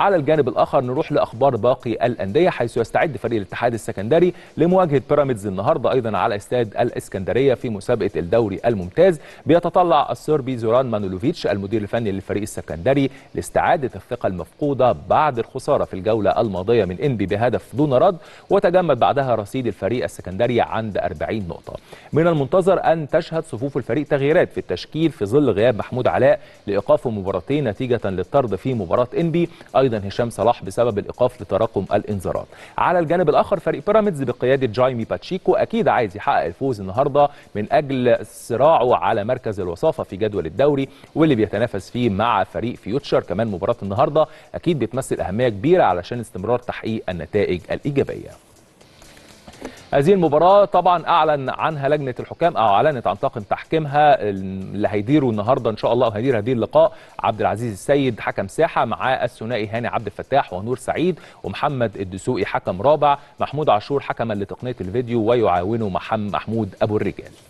على الجانب الاخر نروح لاخبار باقي الانديه حيث يستعد فريق الاتحاد السكندري لمواجهه بيراميدز النهارده ايضا على استاد الاسكندريه في مسابقه الدوري الممتاز بيتطلع الصربي زوران مانولوفيتش المدير الفني للفريق السكندري لاستعاده الثقه المفقوده بعد الخساره في الجوله الماضيه من انبي بهدف دون رد وتجمد بعدها رصيد الفريق السكندري عند 40 نقطه من المنتظر ان تشهد صفوف الفريق تغييرات في التشكيل في ظل غياب محمود علاء لايقافه مباراتين نتيجه للطرد في مباراه انبي أيضا ايضا هشام صلاح بسبب الايقاف لتراكم الانذارات على الجانب الاخر فريق بيراميدز بقياده جايمي باتشيكو اكيد عايز يحقق الفوز النهارده من اجل صراعه على مركز الوصافه في جدول الدوري واللي بيتنافس فيه مع فريق فيوتشر كمان مباراه النهارده اكيد بتمثل اهميه كبيره علشان استمرار تحقيق النتائج الايجابيه هذه المباراة طبعا أعلن عنها لجنة الحكام أو أعلنت عن طاقم تحكيمها اللي هيديره النهاردة إن شاء الله وهيدير هذه اللقاء عبد العزيز السيد حكم ساحة معاه الثنائي هاني عبد الفتاح ونور سعيد ومحمد الدسوقي حكم رابع محمود عاشور حكما لتقنية الفيديو ويعاونه محمود أبو الرجال